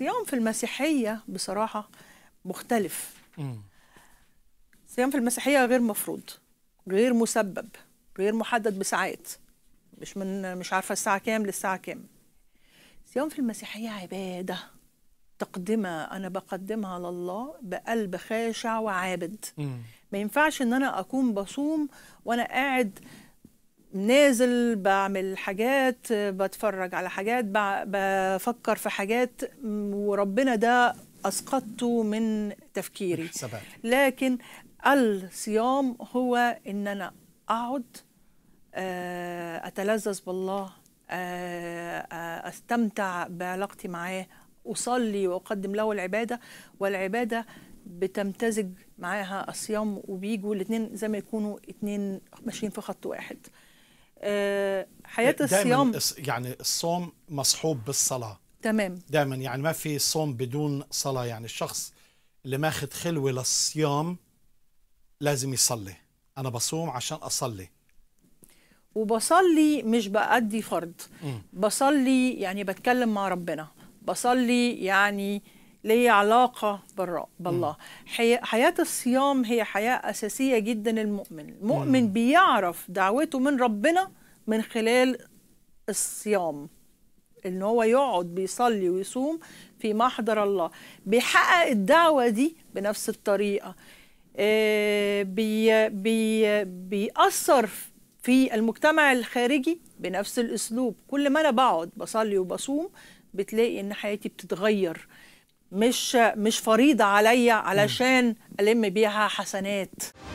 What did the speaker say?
صيام في المسيحية بصراحة مختلف صيام في المسيحية غير مفروض غير مسبب غير محدد بساعات مش من مش عارفة الساعة كام للساعة كام صيام في المسيحية عبادة تقدمة أنا بقدمها لله بقلب خاشع وعابد ما ينفعش إن أنا أكون بصوم وأنا قاعد نازل بعمل حاجات بتفرج على حاجات بفكر في حاجات وربنا ده اسقطته من تفكيري لكن الصيام هو ان انا اقعد آه، اتلذذ بالله آه، آه، استمتع بعلاقتي معاه اصلي واقدم له العباده والعباده بتمتزج معاها الصيام وبيجوا الاثنين زي ما يكونوا اثنين ماشيين في خط واحد آه، حياه الصيام يعني الصوم مصحوب بالصلاه تمام دائما يعني ما في صوم بدون صلاه يعني الشخص اللي ماخذ خلوه للصيام لازم يصلي انا بصوم عشان اصلي وبصلي مش بأدي فرض بصلي يعني بتكلم مع ربنا بصلي يعني لي علاقة بالله حياة الصيام هي حياة أساسية جدا للمؤمن المؤمن مم. بيعرف دعوته من ربنا من خلال الصيام ان هو يقعد بيصلي ويصوم في محضر الله بيحقق الدعوة دي بنفس الطريقة آه، بي بي بيأثر في المجتمع الخارجي بنفس الأسلوب كل ما أنا بقعد بصلي وبصوم بتلاقي إن حياتي بتتغير مش مش فريضه عليا علشان الم بيها حسنات